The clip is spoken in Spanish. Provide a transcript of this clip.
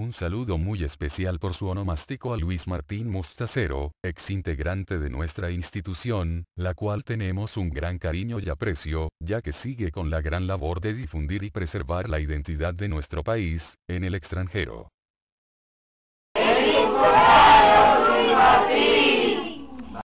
Un saludo muy especial por su onomástico a Luis Martín Mustacero, ex integrante de nuestra institución, la cual tenemos un gran cariño y aprecio, ya que sigue con la gran labor de difundir y preservar la identidad de nuestro país, en el extranjero.